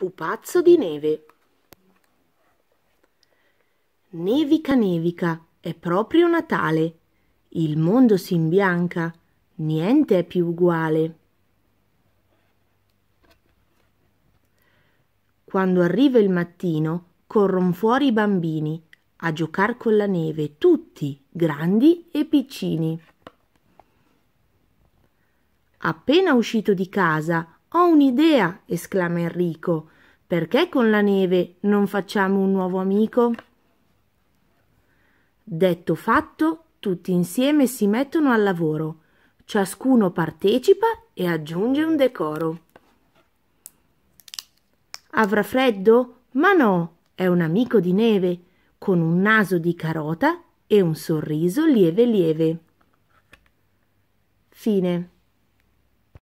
Pupazzo di neve. Nevica, nevica, è proprio Natale. Il mondo si imbianca, niente è più uguale. Quando arriva il mattino, corron fuori i bambini a giocare con la neve, tutti, grandi e piccini. Appena uscito di casa, ho un'idea, esclama Enrico. Perché con la neve non facciamo un nuovo amico? Detto fatto, tutti insieme si mettono al lavoro. Ciascuno partecipa e aggiunge un decoro. Avrà freddo? Ma no, è un amico di neve, con un naso di carota e un sorriso lieve lieve. Fine.